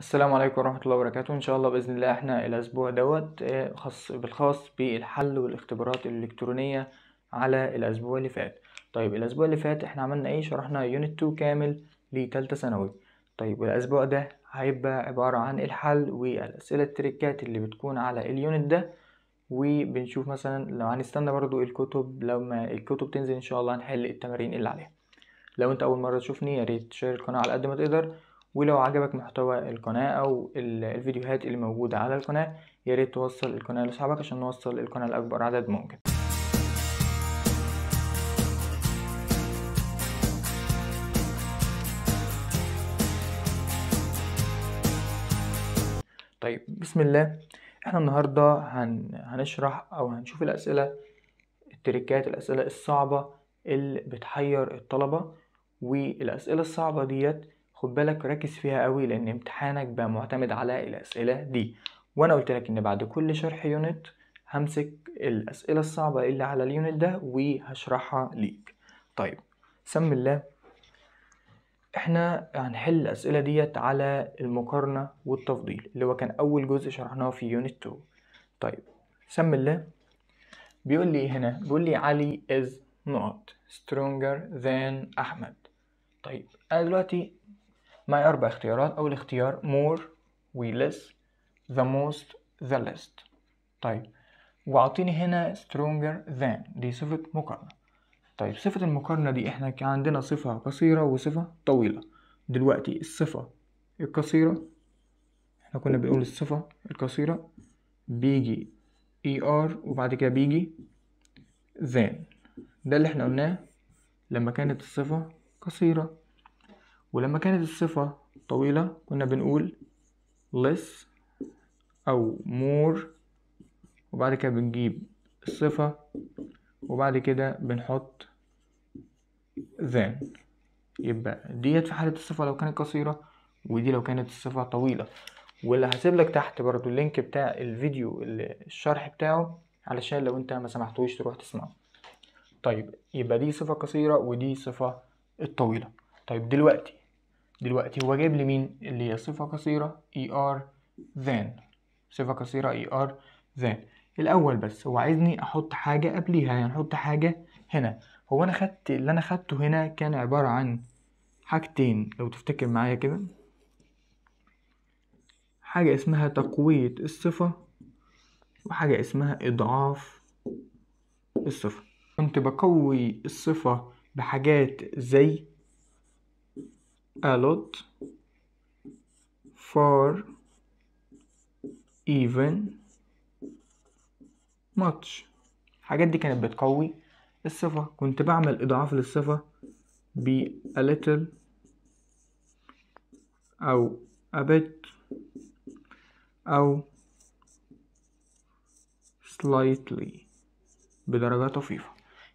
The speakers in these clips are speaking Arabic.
السلام عليكم ورحمة الله وبركاته إن شاء الله بإذن الله إحنا الأسبوع دوت آه، خاص بالخاص بالحل والاختبارات الإلكترونية على الأسبوع اللي فات طيب الأسبوع اللي فات إحنا عملنا إيه شرحنا يونت 2 كامل لتالتة ثانوي طيب والأسبوع ده هيبقى عبارة عن الحل والأسئلة التريكات اللي بتكون على اليونت ده وبنشوف مثلا لو هنستنى برضو الكتب لما الكتب تنزل إن شاء الله هنحل التمارين اللي عليها لو أنت أول مرة تشوفني يا ريت تشير القناة على قد ما تقدر ولو عجبك محتوى القناة أو الفيديوهات اللي موجودة على القناة ياريت توصل القناة لأصحابك عشان نوصل القناة لأكبر عدد ممكن طيب بسم الله احنا النهاردة هن... هنشرح او هنشوف الاسئلة التريكات الاسئلة الصعبة اللي بتحير الطلبة والاسئلة الصعبة ديت خد بالك ركز فيها قوي لان امتحانك بقى معتمد على الاسئله دي وانا قلت لك ان بعد كل شرح يونت همسك الاسئله الصعبه اللي على اليونت ده وهشرحها ليك طيب سم الله احنا هنحل الاسئله ديت على المقارنه والتفضيل اللي هو كان اول جزء شرحناه في يونت 2 طيب سم الله بيقول لي هنا بيقول لي علي is not stronger than احمد طيب انا دلوقتي معي أربع اختيارات أول اختيار more و less the most the least طيب وأعطيني هنا stronger than دي صفة مقارنة طيب صفة المقارنة دي احنا عندنا صفة قصيرة وصفة طويلة دلوقتي الصفة القصيرة احنا كنا بنقول الصفة القصيرة بيجي er وبعد كده بيجي than ده اللي احنا قلناه لما كانت الصفة قصيرة ولما كانت الصفة طويلة كنا بنقول less أو more وبعد كده بنجيب الصفة وبعد كده بنحط than يبقى ديت في حالة الصفة لو كانت قصيرة ودي لو كانت الصفة طويلة واللي هسيب لك تحت برضو اللينك بتاع الفيديو الشرح بتاعه علشان لو انت ما سمحتوش تروح تسمعه طيب يبقى دي صفة قصيرة ودي صفة الطويلة طيب دلوقتي دلوقتي هو جايب لي مين اللي هي صفة قصيرة er than صفة قصيرة er than الأول بس هو عايزني أحط حاجة قبليها يعني أحط حاجة هنا هو أنا خدت اللي أنا خدته هنا كان عبارة عن حاجتين لو تفتكر معايا كده حاجة اسمها تقوية الصفة وحاجة اسمها إضعاف الصفة كنت بقوي الصفة بحاجات زي lot for even much الحاجات دي كانت بتقوي الصفة كنت بعمل إضعاف للصفة ب a little أو a bit أو slightly بدرجة طفيفة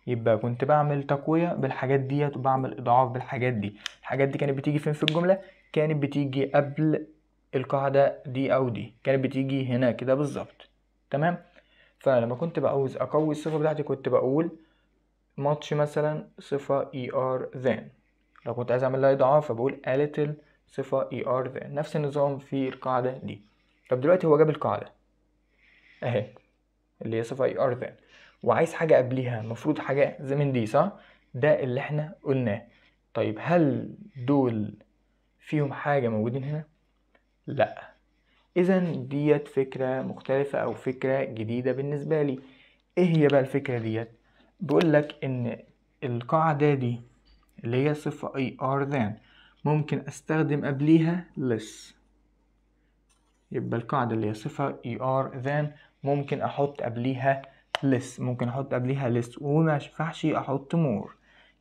يبقى كنت بعمل تقوية بالحاجات ديت وبعمل إضعاف بالحاجات دي الحاجات دي كانت بتيجي فين في الجملة كانت بتيجي قبل القاعدة دي أو دي كانت بتيجي هنا كده بالظبط تمام فلما كنت بعوز أقوي الصفة بتاعتي كنت بقول ماتش مثلا صفة اي ار ذان لو كنت عايز أعمل لها إضعاف فبقول a صفة اي ار ذان نفس النظام في القاعدة دي طب دلوقتي هو جاب القاعدة أهي اللي هي صفة اي ار ذان وعايز حاجه قبليها المفروض حاجه زي من دي صح ده اللي احنا قلناه طيب هل دول فيهم حاجه موجودين هنا لا اذا ديت فكره مختلفه او فكره جديده بالنسبه لي ايه هي بقى الفكره ديت بقول لك ان القاعده دي اللي هي صفه اي ار ذان ممكن استخدم قبليها لس يبقى القاعده اللي هي صفه اي ار ذان ممكن احط قبليها less ممكن احط قبليها less وما ينفعش احط more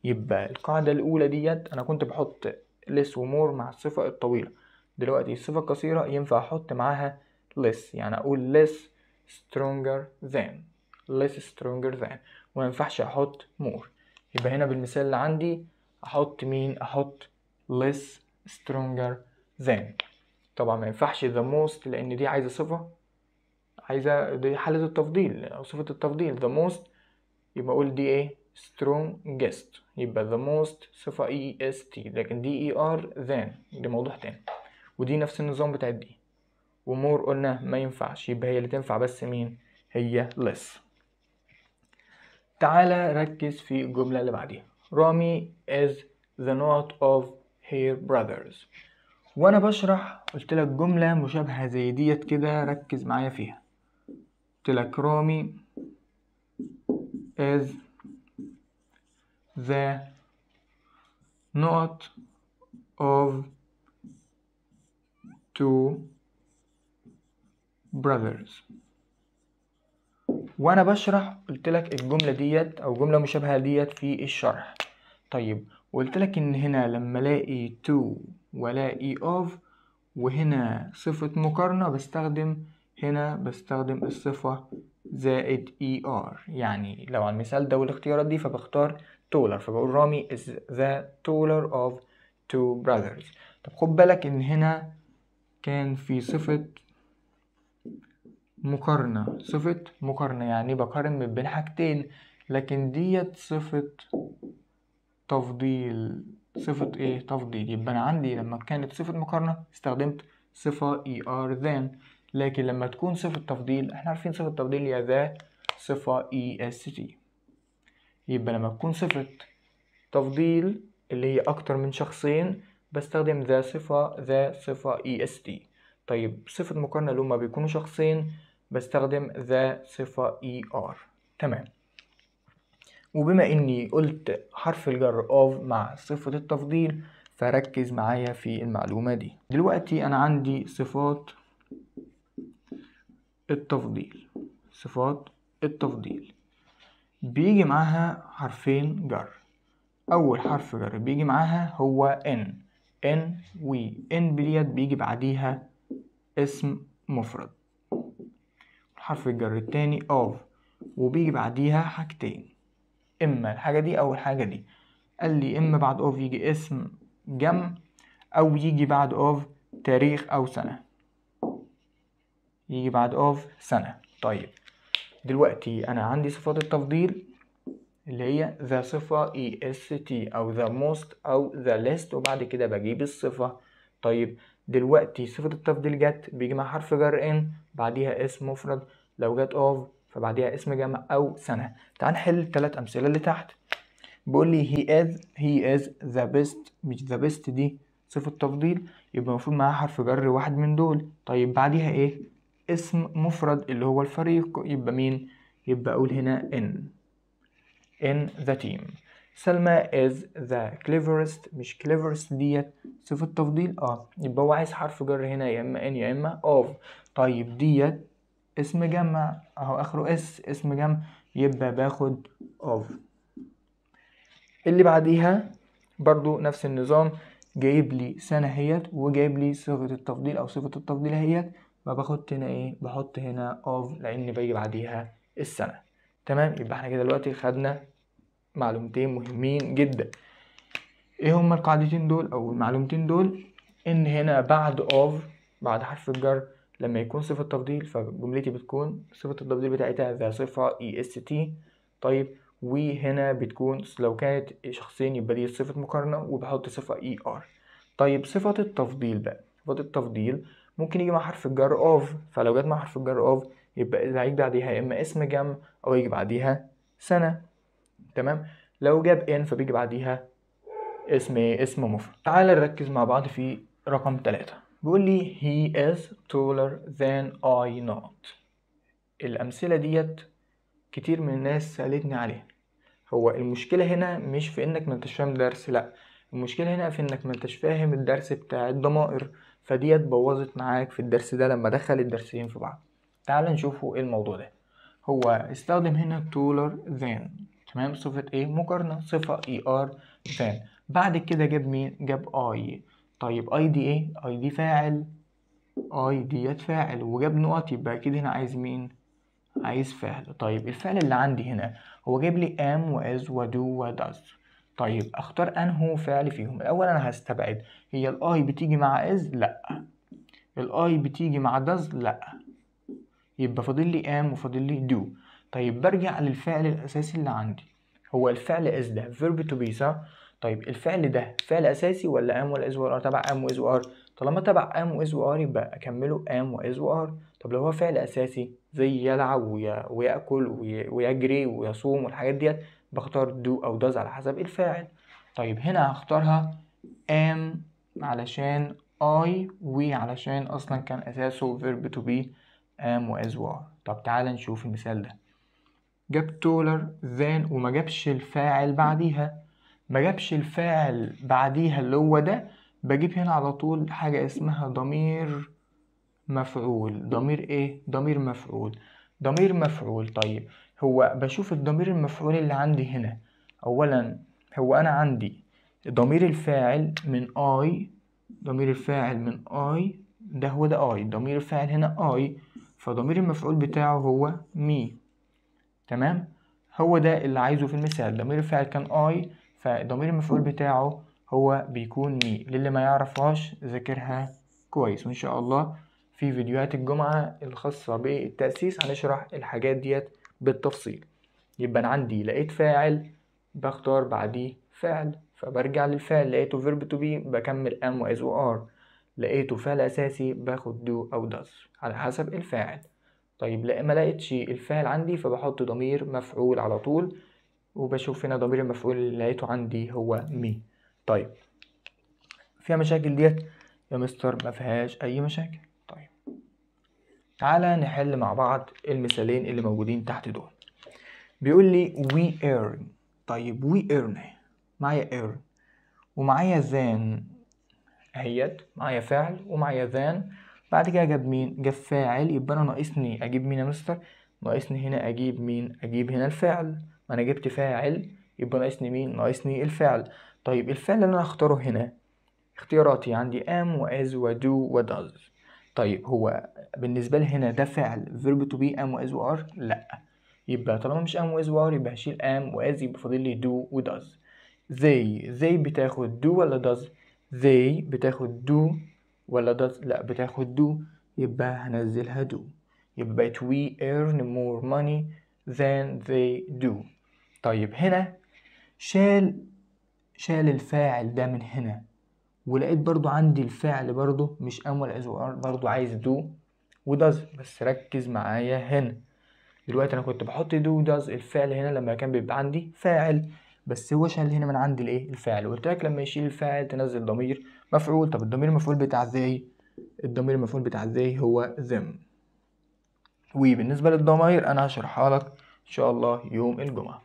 يبقى القاعدة الاولى ديت انا كنت بحط less ومور مع الصفة الطويلة دلوقتي الصفة القصيرة ينفع احط معاها less يعني اقول less stronger than less stronger than وما ينفعش احط more يبقى هنا بالمثال اللي عندي احط مين احط less stronger than طبعا ما ينفعش the most لان دي عايزه صفه عايزه دي حاله التفضيل او صفه التفضيل the most يبقى اقول دي ايه strongest يبقى the most صفه اي اس تي لكن دي اي ار ذان دي موضوع تاني ودي نفس النظام بتاع دي ومور قلنا ما ينفعش يبقى هي اللي تنفع بس مين هي less تعالى ركز في الجمله اللي بعديها رامي is the not of her brothers وانا بشرح قلت لك جمله مشابهه زي ديت كده ركز معايا فيها رامي is the not of two brothers وانا بشرح قلت لك الجمله ديت او جمله مشابهه ديت في الشرح طيب وقلت لك ان هنا لما الاقي to والاقي of وهنا صفه مقارنه بستخدم هنا بستخدم الصفة زائد اي e ار يعني لو على المثال ده والاختيارات دي فبختار تولر فبقول رامي is the taller of two brothers طب خد بالك ان هنا كان في صفة مقارنة صفة مقارنة يعني بقارن بين حاجتين لكن ديت صفة تفضيل صفة ايه تفضيل يبقى انا عندي لما كانت صفة مقارنة استخدمت صفة er then لكن لما تكون صفة تفضيل احنا عارفين صفة تفضيل هي ذا صفة اي اس تي يبقى لما تكون صفة تفضيل اللي هي أكتر من شخصين بستخدم ذا صفة ذا صفة اي اس تي طيب صفة مقارنة اللي هما بيكونوا شخصين بستخدم ذا صفة اي e ار تمام وبما اني قلت حرف الجر اوف مع صفة التفضيل فركز معايا في المعلومة دي دلوقتي انا عندي صفات التفضيل صفات التفضيل بيجي معاها حرفين جر أول حرف جر بيجي معاها هو إن إن وي إن بليت بيجي بعديها اسم مفرد حرف الجر التاني of وبيجي بعديها حاجتين إما الحاجة دي أو الحاجة دي قال لي إما بعد of يجي اسم جمع أو يجي بعد of تاريخ أو سنة يجي بعد اوف سنة طيب دلوقتي انا عندي صفات التفضيل اللي هي ذا صفة اي اس تي او ذا موست او ذا ليست وبعد كده بجيب الصفة طيب دلوقتي صفة التفضيل جت بيجي مع حرف جر ان بعديها اسم مفرد لو جت اوف فبعديها اسم جمع او سنة تعال نحل التلات امثلة اللي تحت بيقول لي هي از هي از ذا بيست مش ذا بيست دي صفة تفضيل يبقى المفروض معاها حرف جر واحد من دول طيب بعديها ايه اسم مفرد اللي هو الفريق يبقى مين يبقى اقول هنا ان ان ذا تيم سلمى از ذا cleverest مش cleverest ديت صفة تفضيل اه يبقى هو عايز حرف جر هنا يا اما ان يا اما اوف طيب ديت اسم جمع اهو اخره اس اسم جمع يبقى باخد اوف اللي بعديها برضو نفس النظام جايب لي سنة هيت وجايب لي صيغة التفضيل او صفة التفضيل هيت ما باخد هنا ايه بحط هنا اوف لان باجي بعديها السنه تمام يبقى احنا كده دلوقتي خدنا معلومتين مهمين جدا ايه هما القاعدتين دول او المعلومتين دول ان هنا بعد اوف بعد حرف الجر لما يكون صفة تفضيل فجملتي بتكون صفة التفضيل بتاعتها ذا صفة اي اس تي طيب وهنا بتكون لو كانت شخصين يبقى دي صفة مقارنة وبحط صفة اي e ار طيب صفة التفضيل بقى صفة التفضيل ممكن يجي مع حرف الجر اوف فلو جت مع حرف الجر اوف يبقى اللي هيجي بعديها يا اما اسم جمع او يجي بعديها سنه تمام لو جاب ان فبيجي بعديها اسم ايه اسم مفرد تعال نركز مع بعض في رقم ثلاثة بيقول لي he is taller than I not الأمثلة ديت كتير من الناس سألتني عليها هو المشكلة هنا مش في إنك ما انتش فاهم درس لأ المشكلة هنا في إنك ما انتش فاهم الدرس بتاع الضمائر فديت بوظت معاك في الدرس ده لما دخل الدرسين في بعض تعال نشوفوا ايه الموضوع ده هو استخدم هنا تولر ذان تمام صفة ايه مقارنة صفة اي e ار ذان بعد كده جاب مين جاب اي طيب اي دي ايه اي دي فاعل اي ديت فاعل وجاب نقط يبقى اكيد هنا عايز مين عايز فعل طيب الفعل اللي عندي هنا هو جايب لي ام واز ودو وداز طيب اختار انه فعل فيهم الاول انا هستبعد هي الاي بتيجي مع از لا الاي بتيجي مع داز لا يبقى فاضل لي ام وفاضل لي دو طيب برجع للفعل الاساسي اللي عندي هو الفعل از ده فيرب تو بي صح طيب الفعل ده فعل اساسي ولا ام ولا از وار تبع ام واز وار طالما تبع ام واز وار يبقى اكمله ام واز وار طب لو هو فعل اساسي زي يلعب وياكل ويجري ويصوم والحاجات ديت بختار دو او داز على حسب الفاعل طيب هنا هختارها ام علشان اي وي علشان اصلا كان اساسه فيرب تو بي ام واز وار طب تعال نشوف المثال ده جاب تولر ذان وما جابش الفاعل بعديها ما جابش الفاعل بعديها اللي هو ده بجيب هنا على طول حاجة اسمها ضمير مفعول ضمير ايه ضمير مفعول ضمير مفعول طيب هو بشوف الضمير المفعول اللي عندي هنا اولا هو انا عندي ضمير الفاعل من اي ضمير الفاعل من اي ده هو ده اي ضمير الفاعل هنا اي فضمير المفعول بتاعه هو مي تمام هو ده اللي عايزه في المثال ضمير الفاعل كان اي فضمير المفعول بتاعه هو بيكون مي للي ما يعرفهاش ذاكرها كويس وان شاء الله في فيديوهات الجمعة الخاصة بالتأسيس هنشرح الحاجات ديت بالتفصيل يبقى أنا عندي لقيت فاعل بختار بعديه فعل فبرجع للفعل لقيته فيرب تو بي بكمل ام واز وار لقيته فعل أساسي باخد دو أو داز على حسب الفاعل طيب لا ما لقيتش الفاعل عندي فبحط ضمير مفعول على طول وبشوف هنا ضمير المفعول اللي لقيته عندي هو مي طيب فيها مشاكل ديت يا مستر ما فيهاش اي مشاكل تعالى نحل مع بعض المثالين اللي موجودين تحت دول بيقول لي we earn طيب we earn معايا earn ومعايا than اهيت معايا فعل ومعايا than بعد كده جاب مين جاب فاعل يبقى انا ناقصني اجيب مين يا مستر ناقصني هنا اجيب مين اجيب هنا الفعل ما انا جبت فاعل يبقى ناقصني مين ناقصني الفعل طيب الفعل اللي انا هختاره هنا اختياراتي عندي am و as و do و does طيب هو بالنسبة لي هنا ده فعل فيرب تو بي ام واز وار لا يبقى طالما مش ام واز وار يبقى هشيل ام واز يبقى فاضل لي دو وداز زي زي بتاخد دو ولا داز زي بتاخد دو ولا داز لا بتاخد دو يبقى هنزلها دو يبقى بقت we earn more money than they do طيب هنا شال شال الفاعل ده من هنا ولقيت برضو عندي الفعل برضو مش ام ولا از برضو عايز دو وداز بس ركز معايا هنا دلوقتي انا كنت بحط دو وداز الفعل هنا لما كان بيبقى عندي فاعل بس هو شال هنا من عندي الايه الفاعل وقلت لك لما يشيل الفاعل تنزل ضمير مفعول طب الضمير المفعول بتاع ازاي الضمير المفعول بتاع ازاي هو ذم وبالنسبه للضمائر انا هشرحها لك ان شاء الله يوم الجمعه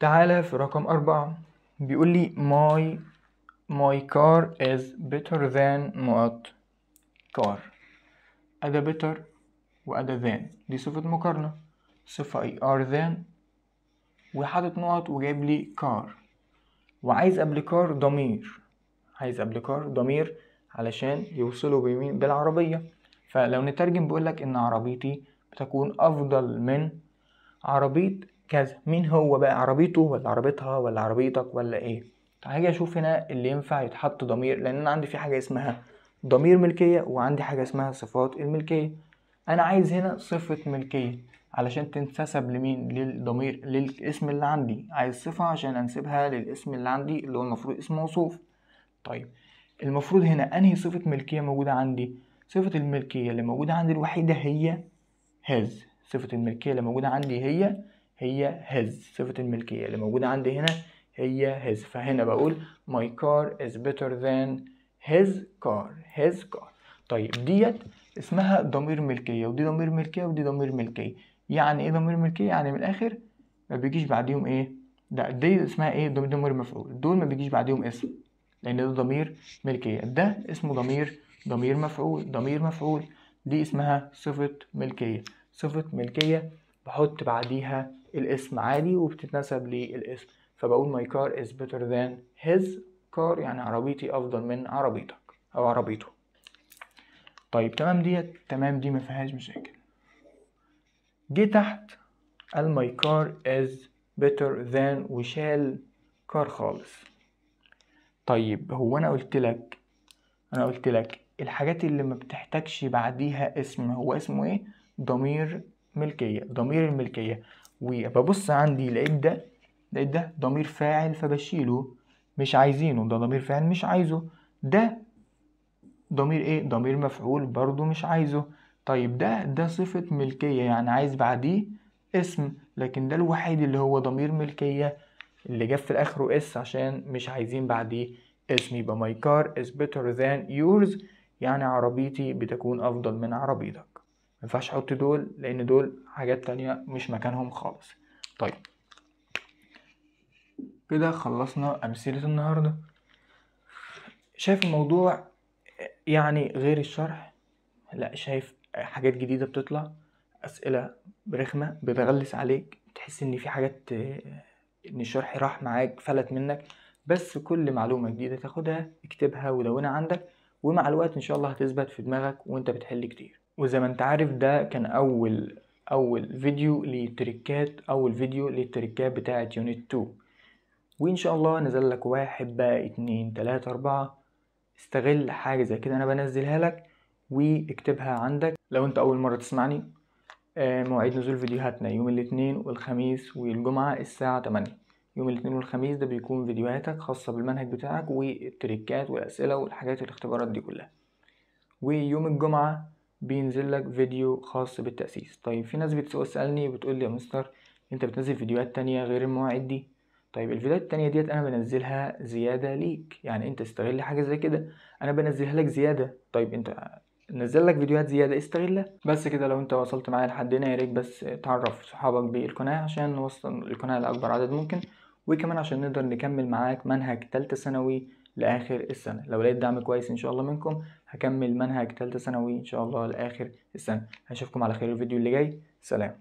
تعالى في رقم أربعة بيقول لي ماي My car is better than what car أدا better وأدا than دي صفة مقارنة صفة اي ار than وحاطط نقط وجاب لي car وعايز قبل car ضمير عايز قبل car ضمير علشان يوصلوا بيمين بالعربية فلو نترجم بيقولك إن عربيتي بتكون أفضل من عربية كذا مين هو بقى عربيته ولا عربيتها ولا عربيتك ولا إيه هاجي اشوف هنا اللي ينفع يتحط ضمير لان انا عندي في حاجه اسمها ضمير ملكيه وعندي حاجه اسمها صفات الملكيه انا عايز هنا صفه ملكيه علشان تنتسب لمين للضمير للاسم اللي عندي عايز صفه عشان انسبها للاسم اللي عندي اللي هو المفروض اسم موصوف طيب المفروض هنا انهي صفه ملكيه موجوده عندي صفه الملكيه اللي موجوده عندي الوحيده هي هاز صفه الملكيه اللي موجوده عندي هي هي هاز صفه الملكيه اللي موجوده عندي هنا هي his فهنا بقول my car is better than his car his car طيب ديت اسمها ضمير ملكية ودي ضمير ملكية ودي ضمير ملكية يعني ايه ضمير ملكية يعني من الاخر ما بيجيش بعديهم ايه ده دي اسمها ايه ضمير مفعول دول ما بيجيش بعديهم اسم لان ده ضمير ملكية ده اسمه ضمير ضمير مفعول ضمير مفعول دي اسمها صفة ملكية صفة ملكية بحط بعديها الاسم عادي وبتتنسب للاسم فبقول my car is better than his car يعني عربيتي أفضل من عربيتك أو عربيته طيب تمام ديت تمام دي مفيهاش مشاكل جه تحت قال my car is better than وشال car خالص طيب هو أنا قلت لك أنا قلت لك الحاجات اللي ما بتحتاجش بعديها اسم هو اسمه ايه ضمير ملكية ضمير الملكية وببص عندي لقيت ده ده ده ضمير فاعل فبشيله مش عايزينه ده ضمير فاعل مش عايزه ده ضمير ايه ضمير مفعول برضو مش عايزه طيب ده ده صفة ملكية يعني عايز بعديه اسم لكن ده الوحيد اللي هو ضمير ملكية اللي جاب في الاخره اس عشان مش عايزين بعديه اسم يبقى my car is better than yours يعني عربيتي بتكون افضل من عربيتك مينفعش احط دول لان دول حاجات تانية مش مكانهم خالص طيب كده خلصنا أمثلة النهاردة شايف الموضوع يعني غير الشرح لا شايف حاجات جديدة بتطلع أسئلة رخمة بتغلس عليك تحس إن في حاجات إن الشرح راح معاك فلت منك بس كل معلومة جديدة تاخدها اكتبها ودونها عندك ومع الوقت إن شاء الله هتثبت في دماغك وإنت بتحل كتير وزي ما أنت عارف ده كان أول أول فيديو لتريكات أول فيديو لتريكات بتاعة يونت 2 وان شاء الله نزل لك واحد بقى اتنين تلاتة اربعة استغل حاجة زي كده انا بنزلها لك واكتبها عندك لو انت اول مرة تسمعني آه، مواعيد نزول فيديوهاتنا يوم الاثنين والخميس والجمعة الساعة 8 يوم الاثنين والخميس ده بيكون فيديوهاتك خاصة بالمنهج بتاعك والتريكات والأسئلة والحاجات الاختبارات دي كلها ويوم الجمعة بينزل لك فيديو خاص بالتأسيس طيب في ناس بتسألني بتقول لي يا مستر انت بتنزل فيديوهات تانية غير المواعيد دي طيب الفيديوهات التانية ديت انا بنزلها زيادة ليك يعني انت استغل حاجة زي كده انا بنزلها لك زيادة طيب انت نزل لك فيديوهات زيادة استغلها بس كده لو انت وصلت معايا لحد هنا يا ريت بس تعرف صحابك بالقناة عشان نوصل القناة لأكبر عدد ممكن وكمان عشان نقدر نكمل معاك منهج تالتة ثانوي لآخر السنة لو لقيت دعم كويس إن شاء الله منكم هكمل منهج تالتة ثانوي إن شاء الله لآخر السنة هشوفكم على خير الفيديو اللي جاي سلام